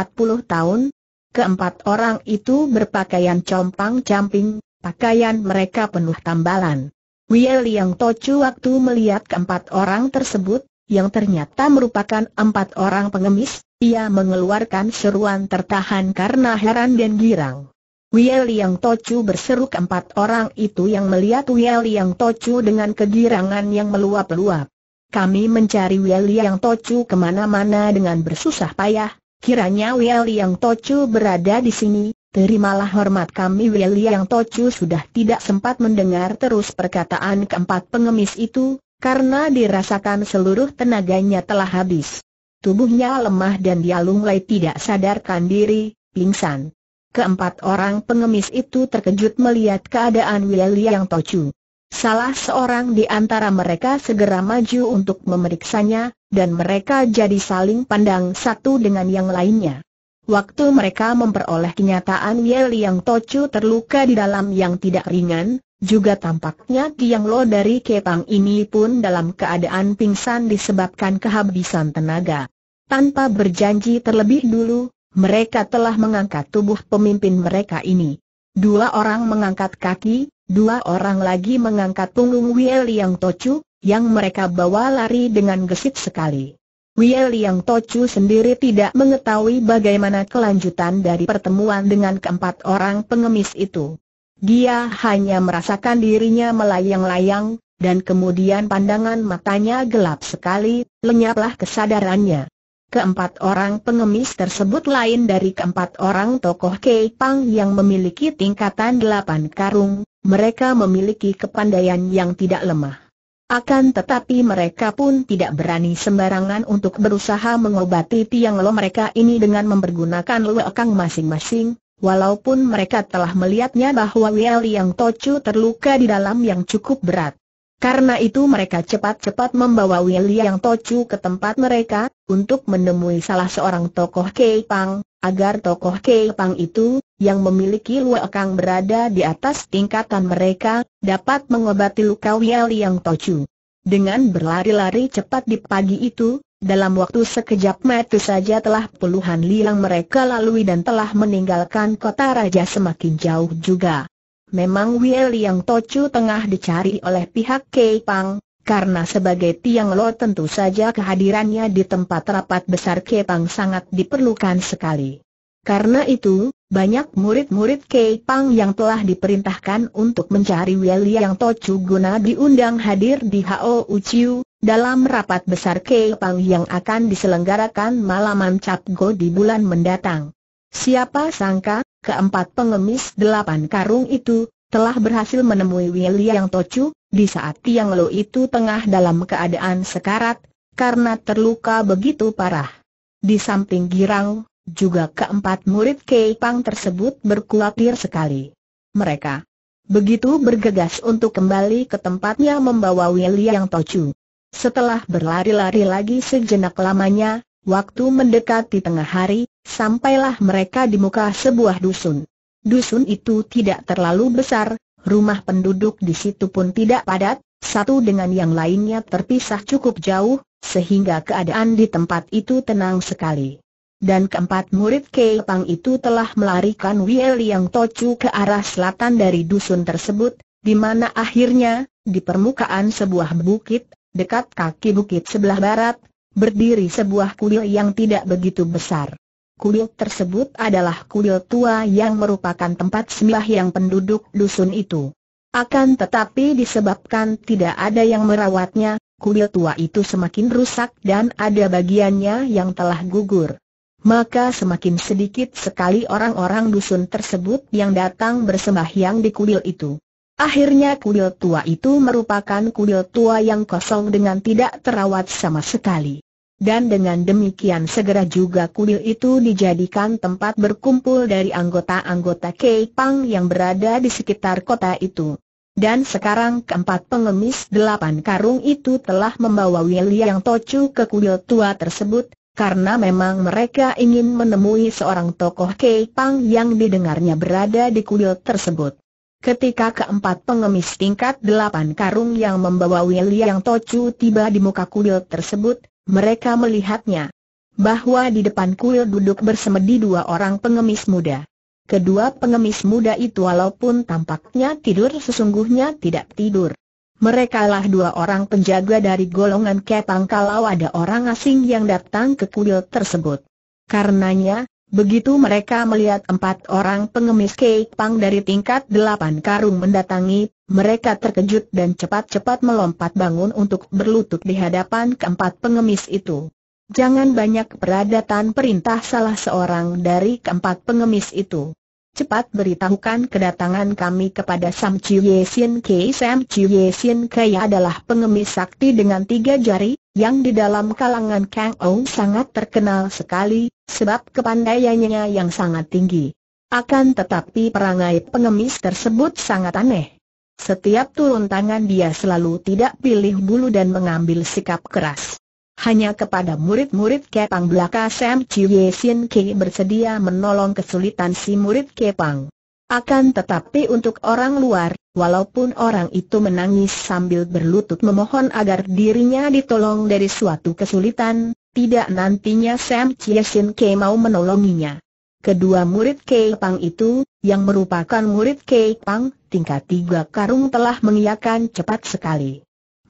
tahun. Keempat orang itu berpakaian compang-camping, pakaian mereka penuh tambalan. Wiel Yang Tocu waktu melihat keempat orang tersebut, yang ternyata merupakan empat orang pengemis, ia mengeluarkan seruan tertahan karena heran dan girang. Wiel Yang Tocu berseru keempat orang itu yang melihat Wiel Yang Tocu dengan kegirangan yang meluap-luap. Kami mencari Weli yang Tocu kemana-mana dengan bersusah payah, kiranya Weli yang Tocu berada di sini, terimalah hormat kami Weli yang Tocu sudah tidak sempat mendengar terus perkataan keempat pengemis itu, karena dirasakan seluruh tenaganya telah habis. Tubuhnya lemah dan dia lunglai tidak sadarkan diri, pingsan. Keempat orang pengemis itu terkejut melihat keadaan Weli yang Tocu. Salah seorang di antara mereka segera maju untuk memeriksanya, dan mereka jadi saling pandang satu dengan yang lainnya. Waktu mereka memperoleh kenyataan Yel Yang Tocu terluka di dalam yang tidak ringan, juga tampaknya Kiang Lo dari Kepang ini pun dalam keadaan pingsan disebabkan kehabisan tenaga. Tanpa berjanji terlebih dulu, mereka telah mengangkat tubuh pemimpin mereka ini. Dua orang mengangkat kaki, Dua orang lagi mengangkat punggung Wiel Liang Tocu, yang mereka bawa lari dengan gesit sekali. Wiel Liang Tocu sendiri tidak mengetahui bagaimana kelanjutan dari pertemuan dengan keempat orang pengemis itu. Dia hanya merasakan dirinya melayang-layang, dan kemudian pandangan matanya gelap sekali, lenyaplah kesadarannya. Keempat orang pengemis tersebut lain dari keempat orang tokoh Kei Pang yang memiliki tingkatan delapan karung, mereka memiliki kepandaian yang tidak lemah. Akan tetapi mereka pun tidak berani sembarangan untuk berusaha mengobati tiang lo mereka ini dengan mempergunakan luakang masing-masing, walaupun mereka telah melihatnya bahwa Wiel yang Tocu terluka di dalam yang cukup berat. Karena itu mereka cepat-cepat membawa yang Tocu ke tempat mereka, untuk menemui salah seorang tokoh Kei agar tokoh Kei itu, yang memiliki luakang berada di atas tingkatan mereka, dapat mengobati luka yang Tocu. Dengan berlari-lari cepat di pagi itu, dalam waktu sekejap mata saja telah puluhan liang mereka lalui dan telah meninggalkan kota raja semakin jauh juga. Memang Wei Liang Tocu tengah dicari oleh pihak Kei Pang, karena sebagai Tiang Lo tentu saja kehadirannya di tempat rapat besar Kei Pang sangat diperlukan sekali. Karena itu, banyak murid-murid Kei Pang yang telah diperintahkan untuk mencari Wei Liang Tocu guna diundang hadir di Hao Uchiu, dalam rapat besar Kei Pang yang akan diselenggarakan malaman Cap Go di bulan mendatang. Siapa sangka, Keempat pengemis delapan karung itu, telah berhasil menemui Yang Tocu, di saat Tiang Lo itu tengah dalam keadaan sekarat, karena terluka begitu parah. Di samping Girang, juga keempat murid Kei Pang tersebut berkulatir sekali. Mereka begitu bergegas untuk kembali ke tempatnya membawa Yang Tocu. Setelah berlari-lari lagi sejenak lamanya, waktu mendekati tengah hari, Sampailah mereka di muka sebuah dusun. Dusun itu tidak terlalu besar, rumah penduduk di situ pun tidak padat, satu dengan yang lainnya terpisah cukup jauh, sehingga keadaan di tempat itu tenang sekali. Dan keempat murid Kei itu telah melarikan Wiel yang tocu ke arah selatan dari dusun tersebut, di mana akhirnya, di permukaan sebuah bukit, dekat kaki bukit sebelah barat, berdiri sebuah kuil yang tidak begitu besar kuil tersebut adalah kuil tua yang merupakan tempat sembah yang penduduk dusun itu. Akan tetapi disebabkan tidak ada yang merawatnya, kuil tua itu semakin rusak dan ada bagiannya yang telah gugur. Maka semakin sedikit sekali orang-orang dusun tersebut yang datang bersembahyang di kuil itu. Akhirnya kuil tua itu merupakan kuil tua yang kosong dengan tidak terawat sama sekali dan dengan demikian segera juga kuil itu dijadikan tempat berkumpul dari anggota-anggota Keipang yang berada di sekitar kota itu. Dan sekarang keempat pengemis delapan karung itu telah membawa Yang Tocu ke kuil tua tersebut, karena memang mereka ingin menemui seorang tokoh Keipang yang didengarnya berada di kuil tersebut. Ketika keempat pengemis tingkat delapan karung yang membawa Yang Tocu tiba di muka kuil tersebut, mereka melihatnya bahwa di depan kuil duduk bersemedi dua orang pengemis muda. Kedua pengemis muda itu walaupun tampaknya tidur sesungguhnya tidak tidur. Mereka lah dua orang penjaga dari golongan kepang kalau ada orang asing yang datang ke kuil tersebut. Karenanya, Begitu mereka melihat empat orang pengemis Pang dari tingkat delapan karung mendatangi, mereka terkejut dan cepat-cepat melompat bangun untuk berlutut di hadapan keempat pengemis itu. Jangan banyak peradatan perintah salah seorang dari keempat pengemis itu cepat beritahukan kedatangan kami kepada Sam Chiu Sin Kei. Sam Chiu Sin Kei adalah pengemis sakti dengan tiga jari, yang di dalam kalangan Kang Ou sangat terkenal sekali, sebab kepandaiannya yang sangat tinggi. Akan tetapi perangai pengemis tersebut sangat aneh. Setiap turun tangan dia selalu tidak pilih bulu dan mengambil sikap keras. Hanya kepada murid-murid Kepang belaka Sam Chiu Sin Ki bersedia menolong kesulitan si murid Kepang. Akan tetapi untuk orang luar, walaupun orang itu menangis sambil berlutut memohon agar dirinya ditolong dari suatu kesulitan, tidak nantinya Sam Chiu Sin Ki mau menolonginya. Kedua murid Kepang itu, yang merupakan murid Kepang tingkat tiga karung telah mengiakan cepat sekali.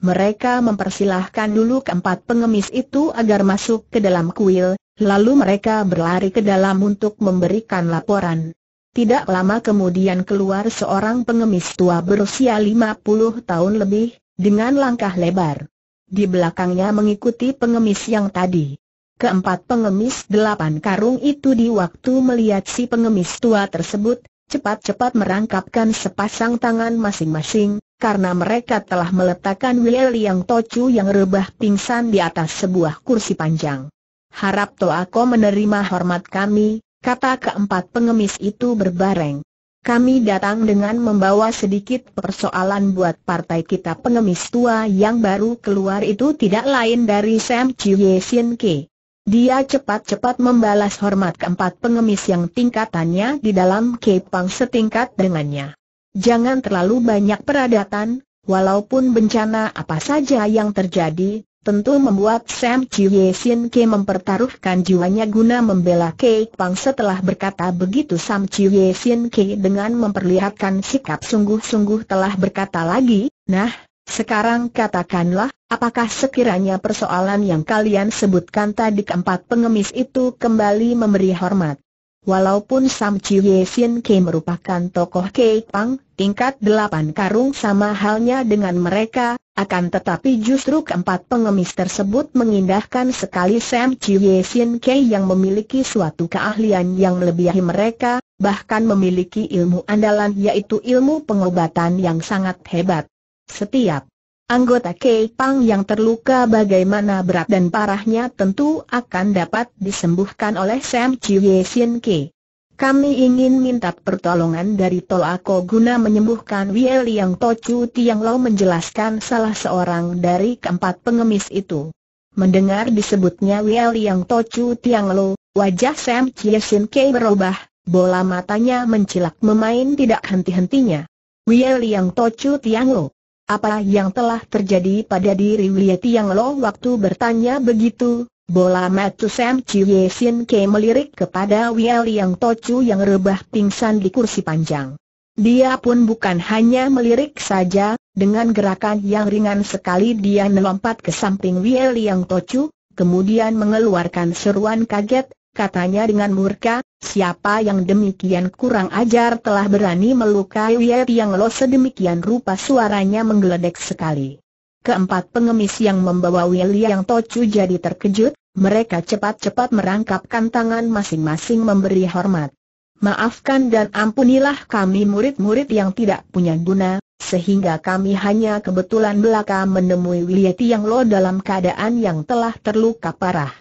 Mereka mempersilahkan dulu keempat pengemis itu agar masuk ke dalam kuil, lalu mereka berlari ke dalam untuk memberikan laporan. Tidak lama kemudian keluar seorang pengemis tua berusia 50 tahun lebih, dengan langkah lebar. Di belakangnya mengikuti pengemis yang tadi. Keempat pengemis delapan karung itu di waktu melihat si pengemis tua tersebut, cepat-cepat merangkapkan sepasang tangan masing-masing, karena mereka telah meletakkan Willy yang tocu yang rebah pingsan di atas sebuah kursi panjang. Harap Toako menerima hormat kami, kata keempat pengemis itu berbareng. Kami datang dengan membawa sedikit persoalan buat partai kita pengemis tua yang baru keluar itu tidak lain dari Sam Chie Sin Ke. Dia cepat-cepat membalas hormat keempat pengemis yang tingkatannya di dalam Kepang setingkat dengannya. Jangan terlalu banyak peradatan, walaupun bencana apa saja yang terjadi, tentu membuat Sam Chiu Ye Sin Ke mempertaruhkan jiwanya guna membela Kei Pang setelah berkata begitu Sam Chiu Ye Sin Ke dengan memperlihatkan sikap sungguh-sungguh telah berkata lagi, nah, sekarang katakanlah, apakah sekiranya persoalan yang kalian sebutkan tadi keempat pengemis itu kembali memberi hormat? Walaupun Sam Ye Sin Ke merupakan tokoh Pang, tingkat delapan karung sama halnya dengan mereka, akan tetapi justru keempat pengemis tersebut mengindahkan sekali Sam Ye Sin Ke yang memiliki suatu keahlian yang melebihi mereka, bahkan memiliki ilmu andalan yaitu ilmu pengobatan yang sangat hebat. Setiap Anggota Kepang yang terluka bagaimana berat dan parahnya tentu akan dapat disembuhkan oleh Sam Chiu Sin Ke. Kami ingin minta pertolongan dari Tolako guna menyembuhkan Wiel yang Chu Tiang Lo, menjelaskan salah seorang dari keempat pengemis itu. Mendengar disebutnya Wiel yang Chu Tiang Lo, wajah Sam Chiu Sin Ke berubah, bola matanya mencilak memain tidak henti-hentinya. Wiel yang Chu Tiang Lo. Apa yang telah terjadi pada diri Wei yang Lo waktu bertanya begitu? Bola mata Sam Chie Sin Ke melirik kepada Wiel yang Tocu yang rebah pingsan di kursi panjang. Dia pun bukan hanya melirik saja, dengan gerakan yang ringan sekali dia melompat ke samping Wiel yang Tocu, kemudian mengeluarkan seruan kaget, katanya dengan murka, Siapa yang demikian kurang ajar telah berani melukai Wei yang Lo sedemikian rupa suaranya menggeledek sekali. Keempat pengemis yang membawa Wei Yang Tocu jadi terkejut, mereka cepat-cepat merangkapkan tangan masing-masing memberi hormat. Maafkan dan ampunilah kami murid-murid yang tidak punya guna, sehingga kami hanya kebetulan belaka menemui Wei yang Lo dalam keadaan yang telah terluka parah.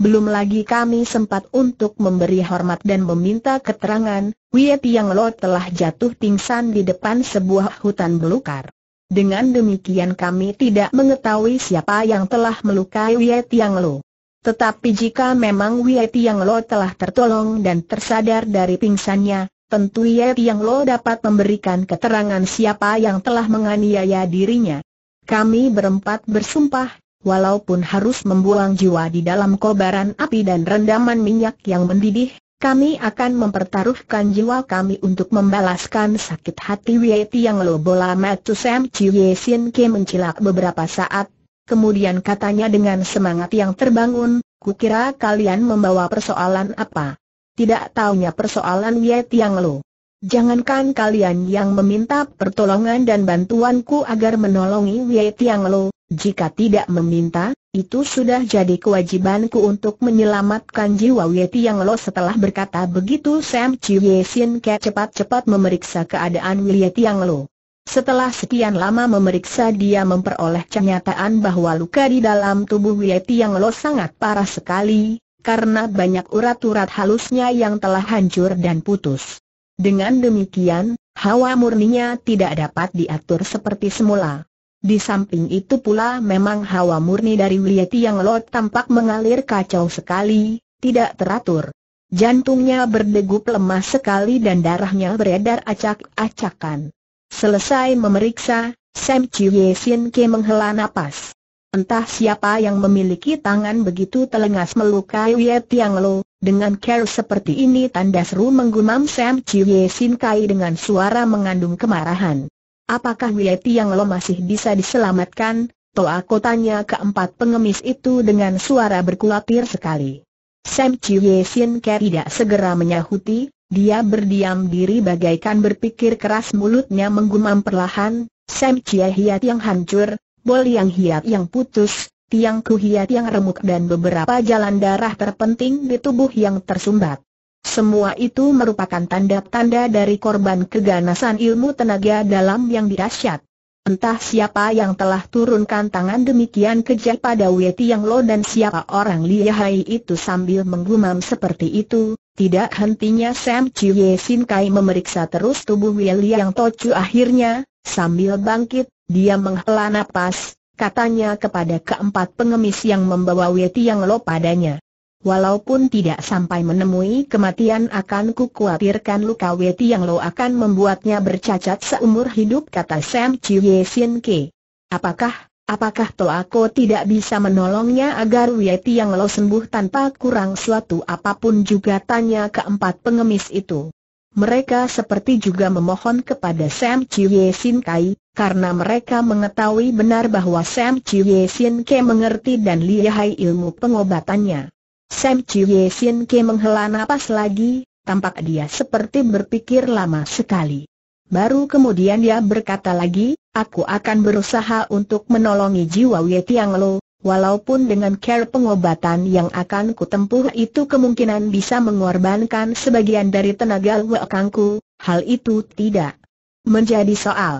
Belum lagi kami sempat untuk memberi hormat dan meminta keterangan, Wei Tiang Lo telah jatuh pingsan di depan sebuah hutan belukar. Dengan demikian kami tidak mengetahui siapa yang telah melukai Wei Tiang Lo. Tetapi jika memang Wei Tiang Lo telah tertolong dan tersadar dari pingsannya, tentu Wei Tiang Lo dapat memberikan keterangan siapa yang telah menganiaya dirinya. Kami berempat bersumpah, walaupun harus membuang jiwa di dalam kobaran api dan rendaman minyak yang mendidih, kami akan mempertaruhkan jiwa kami untuk membalaskan sakit hati Wieti yang lobola Matu Sam Chiu Sin Ke mencilak beberapa saat. Kemudian katanya dengan semangat yang terbangun, kukira kalian membawa persoalan apa? Tidak taunya persoalan Wieti yang lo. Jangankan kalian yang meminta pertolongan dan bantuanku agar menolongi Wei yang Lo, jika tidak meminta, itu sudah jadi kewajibanku untuk menyelamatkan jiwa Wei yang lo setelah berkata begitu Sam Chiu Sin Ke cepat-cepat memeriksa keadaan Wei yang lo. Setelah sekian lama memeriksa dia memperoleh kenyataan bahwa luka di dalam tubuh Wei yang lo sangat parah sekali, karena banyak urat-urat halusnya yang telah hancur dan putus. Dengan demikian, hawa murninya tidak dapat diatur seperti semula. Di samping itu pula memang hawa murni dari Wiyati yang Lot tampak mengalir kacau sekali, tidak teratur. Jantungnya berdegup lemah sekali dan darahnya beredar acak-acakan. Selesai memeriksa, Sam Chie Sin Ke menghela napas. Entah siapa yang memiliki tangan begitu telengas melukai Wei yang Lo, dengan care seperti ini tanda seru menggumam Sam Chie Sin Kai dengan suara mengandung kemarahan. Apakah Wei yang lo masih bisa diselamatkan? Toa kotanya keempat pengemis itu dengan suara berkulatir sekali. Sam Chiu Sin Ker tidak segera menyahuti, dia berdiam diri bagaikan berpikir keras mulutnya menggumam perlahan, Sam Chia Hiat yang hancur, bol yang hiat yang putus, tiang Hiat yang remuk dan beberapa jalan darah terpenting di tubuh yang tersumbat. Semua itu merupakan tanda-tanda dari korban keganasan ilmu tenaga dalam yang dirasyat. Entah siapa yang telah turunkan tangan demikian kejar pada Weti Yang Lo dan siapa orang lihai itu sambil menggumam seperti itu, tidak hentinya Sam Ye Sin Kai memeriksa terus tubuh Weli Yang Tocu akhirnya, sambil bangkit, dia menghela napas, katanya kepada keempat pengemis yang membawa Weti Yang Lo padanya. Walaupun tidak sampai menemui kematian akan kukuatirkan luka Weti yang lo akan membuatnya bercacat seumur hidup kata Sam Chie Sin Ke. Apakah, apakah aku tidak bisa menolongnya agar Weti yang lo sembuh tanpa kurang suatu apapun juga tanya keempat pengemis itu. Mereka seperti juga memohon kepada Sam Chie Sin Kai, karena mereka mengetahui benar bahwa Sam Chie Sin Ke mengerti dan lihai ilmu pengobatannya. Sam Chie Sin Ke menghela napas lagi, tampak dia seperti berpikir lama sekali. Baru kemudian dia berkata lagi, aku akan berusaha untuk menolongi jiwa Wei Tiang Lo, walaupun dengan care pengobatan yang akan kutempuh itu kemungkinan bisa mengorbankan sebagian dari tenaga Kangku, hal itu tidak menjadi soal.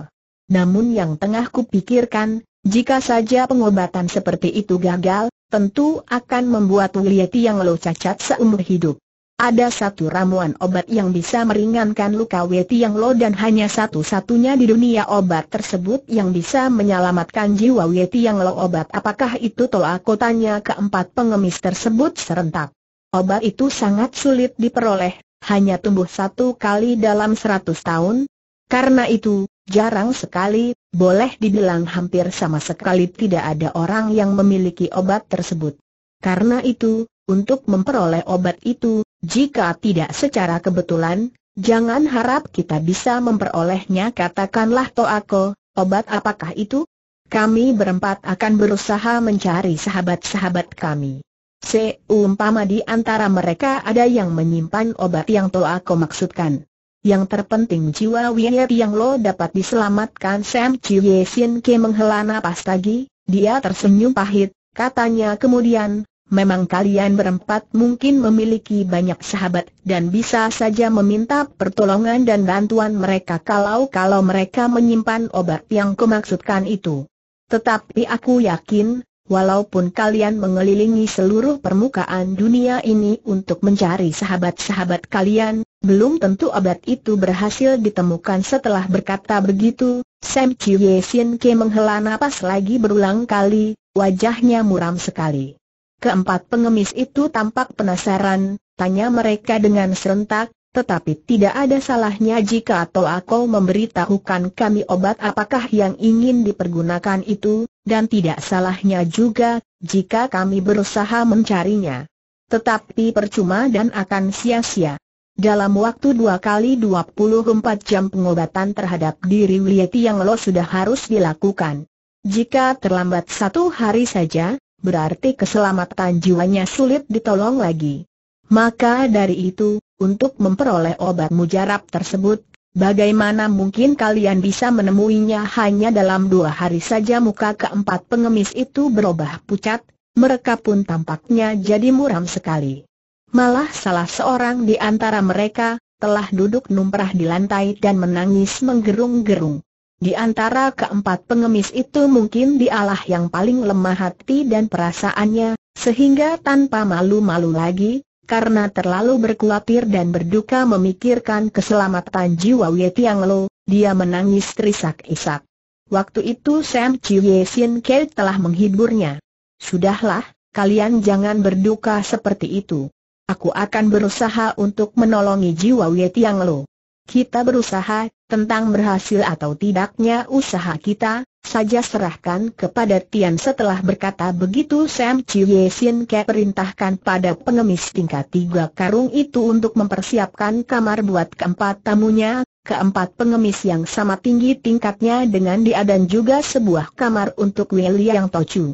Namun yang tengah kupikirkan, jika saja pengobatan seperti itu gagal, tentu akan membuat Wiliati yang lo cacat seumur hidup. Ada satu ramuan obat yang bisa meringankan luka Weti yang lo dan hanya satu-satunya di dunia obat tersebut yang bisa menyelamatkan jiwa Weti yang lo obat apakah itu tolak kotanya keempat pengemis tersebut serentak. Obat itu sangat sulit diperoleh, hanya tumbuh satu kali dalam seratus tahun. Karena itu, jarang sekali boleh dibilang hampir sama sekali tidak ada orang yang memiliki obat tersebut. Karena itu, untuk memperoleh obat itu, jika tidak secara kebetulan, jangan harap kita bisa memperolehnya katakanlah Toako, obat apakah itu? Kami berempat akan berusaha mencari sahabat-sahabat kami. Seumpama di antara mereka ada yang menyimpan obat yang Toako maksudkan. Yang terpenting jiwa Wieyer yang lo dapat diselamatkan Sam Ye Sin Ke menghela napas lagi, dia tersenyum pahit, katanya kemudian, memang kalian berempat mungkin memiliki banyak sahabat dan bisa saja meminta pertolongan dan bantuan mereka kalau-kalau mereka menyimpan obat yang kumaksudkan itu. Tetapi aku yakin, walaupun kalian mengelilingi seluruh permukaan dunia ini untuk mencari sahabat-sahabat kalian, belum tentu obat itu berhasil ditemukan setelah berkata begitu, Sam Ye Sin Ke menghela napas lagi berulang kali, wajahnya muram sekali. Keempat pengemis itu tampak penasaran, tanya mereka dengan serentak, tetapi tidak ada salahnya jika atau aku memberitahukan kami obat apakah yang ingin dipergunakan itu, dan tidak salahnya juga, jika kami berusaha mencarinya. Tetapi percuma dan akan sia-sia. Dalam waktu dua kali dua puluh empat jam pengobatan terhadap diri Wiliati yang lo sudah harus dilakukan. Jika terlambat satu hari saja, berarti keselamatan jiwanya sulit ditolong lagi. Maka dari itu, untuk memperoleh obat mujarab tersebut, bagaimana mungkin kalian bisa menemuinya hanya dalam dua hari saja muka keempat pengemis itu berubah pucat, mereka pun tampaknya jadi muram sekali. Malah salah seorang di antara mereka, telah duduk numprah di lantai dan menangis menggerung-gerung. Di antara keempat pengemis itu mungkin dialah yang paling lemah hati dan perasaannya, sehingga tanpa malu-malu lagi, karena terlalu berkhawatir dan berduka memikirkan keselamatan jiwa Wei Tianglo, dia menangis terisak-isak. Waktu itu Sam Chiu Sin Kei telah menghiburnya. Sudahlah, kalian jangan berduka seperti itu aku akan berusaha untuk menolongi jiwa Wei Tiang Lo. Kita berusaha, tentang berhasil atau tidaknya usaha kita, saja serahkan kepada Tian setelah berkata begitu Sam Chiu Sin Ke perintahkan pada pengemis tingkat tiga karung itu untuk mempersiapkan kamar buat keempat tamunya, keempat pengemis yang sama tinggi tingkatnya dengan dia dan juga sebuah kamar untuk Wei Liang Tochu.